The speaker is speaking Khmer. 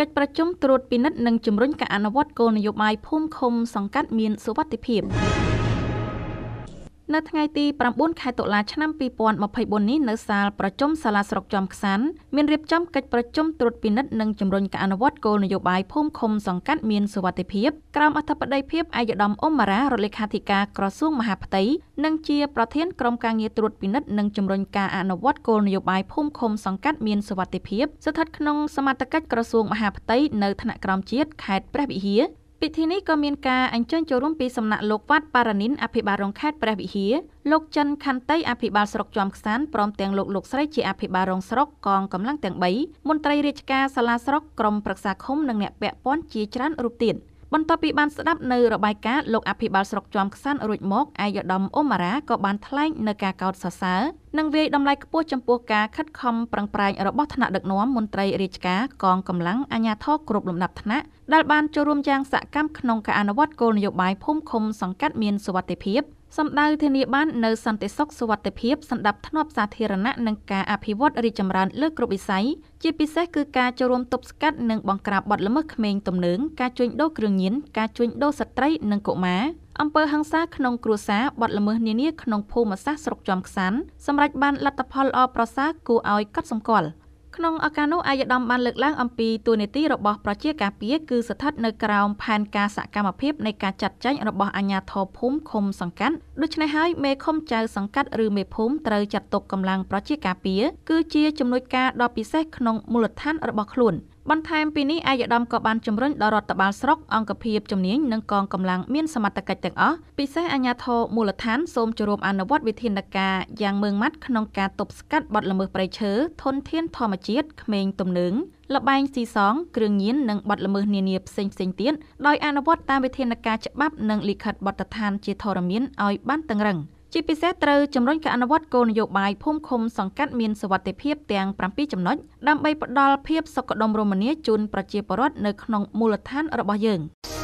កិច្ចប្រជុំត្រួតពិនិត្យនិងជំរុញការអនុវត្តគោលនយោបាយភូមិឃុំសង្កាត់មានសុវត្ថិភាព។នៅថ្ងៃទី9ខែតុលាឆ្នាំ2024នេះនៅសាលប្រជុំសាលាស្រុកចំខ្សាន់មានរៀបចំកិច្ចប្រជុំត្រួតពិនិត្យនិងជំរុញការអនុវត្តគោលនយោបាយភូមិឃុំសង្កាត់មានសុវត្ថិភាពក្រោមអធិបតីភាពឯកឧត្តមអ៊ុំម៉ារ៉ារដ្ឋលេខាធិការក្រសួងមហាផ្ទៃនិងជាប្រធានក្រុមការងារត្រួតពិនិត្យនិងជំរុញការអនុវត្តគោលនយោបាយភូមិឃុំសង្កាត់មានសុវត្ថិភាពស្ថិតក្នុងសមត្ថកិច្ចក្រសួងមហាផ្ទៃនៅថ្នាក់ក្រោមជាតិខេត្តព្រះវិហារពិធីនេះក៏មានការអញ្ជើញចូលរួមពីសំណាក់លោកវត្តបារានិនអភិបាលរងខេត្តព្រះវិហារលោកចិនខន្តីអភិបាលស្រុកជាំខ្សានព្រមទាំងលោកលោកស្រីជាអភិបាលរងស្រុកកងកម្លាំងទាំង3មន្ត្រីរាជការសាលាស្រុកក្រមប្រឹក្សាឃុំនិងអ្នកពាក់ព័ន្ធជាច្រើនរូបទៀត។បន្ទាប់ពីបានស្ដាប់នៅរបាយការណ៍លោកអភិបាលស្រុកជាំខ្សាន់រួចមកឯកឧត្តមអ៊ុមម៉ារ៉ាក៏បានថ្លែងនៅការកោតសរសើរនិងវាយតម្លៃខ្ពស់ចំពោះការខិតខំប្រឹងប្រែងរបស់ថ្នាក់ដឹកនាំមន្ត្រីរាជការកងកម្លាំងអាជ្ញាធរគ្រប់លំដាប់ថ្នាក់ដែលបានចូលរួមយ៉ាងសកម្មក្នុងការអនុវត្តគោលនយោបាយភូមិឃុំសង្កាត់មានសុវត្ថិភាពសម្ដៅធានាបាននូវសន្តិសុខសុវត្ថិភាពសម្ដាប់ធ្នាប់សាធារណៈនិងការអភិវឌ្ឍរីកចម្រើនលើគ្រប់វិស័យជាពិសេសគឺការចូលរួមទប់ស្កាត់និងបង្ក្រាបបទល្មើសក្មេងទំនើងការជួញដូរគ្រឿងញៀនការជួញដូរស្ត្រីនិងកុមារអំពើហិង្សាក្នុងគ្រួសារបទល្មើសនានាក្នុងភូមិសាស្ត្រស្រុកចំខ្សាន់សម្រាប់បានលទ្ធផលល្អប្រសើរគួរឲ្យកត់សម្គាល់។ក្នុងឱកាសនោះអាយដាមបានលើកឡើងអំពីទួលនីតិរបស់ប្រជាការពារគឺស្ថិតនៅក្រោមផែនការសកម្មភាពនៃការចាត់ចែងរបស់អាជ្ញាធរភូមិឃុំសង្កាត់ដូច្នេះហើយមេឃុំចៅ សង្កាត់ឬមេភូមិត្រូវចាត់ទុកកម្លាំងប្រជាការពារគឺជាជំនួយការដ៏ពិសេសក្នុងមូលដ្ឋាន របស់ខ្លួន។បន្ថែមពីនេះអាយដាមក៏បានជំរុញដល់រដ្ឋបាលស្រុកអង្គភាពជំនាញនិងកងកម្លាំងមានសមត្ថកិច្ចទាំងអស់ពិសេសអាជ្ញាធរមូលដ្ឋាន សូមចូលរួមអនុវត្តវិធានការយ៉ាងម៉ឺងម៉ាត់ក្នុងការទប់ស្កាត់បទល្មើសព្រៃឈើធនធានធម្មជាតិក្មេងទំនើងលបែងស៊ីសងគ្រឿងញៀននិងបទល្មើសនានាផ្សេងផ្សេងទៀតដោយអនុវត្តតាមវិធានការច្បាប់និងលិខិតបទដ្ឋានជាធរមានឲ្យបានតឹងរ៉ឹង។ជាពិសេសត្រូវជំរុញការអនុវត្តគោលនយោបាយភូមិឃុំសង្កាត់មានសវត្ថិភាពទាំង7ចំណុចដើម្បីផ្ដល់ភាពសុខដុមរមនាជូនប្រជាពលរដ្ឋនៅក្នុងមូលដ្ឋានរបស់យើង។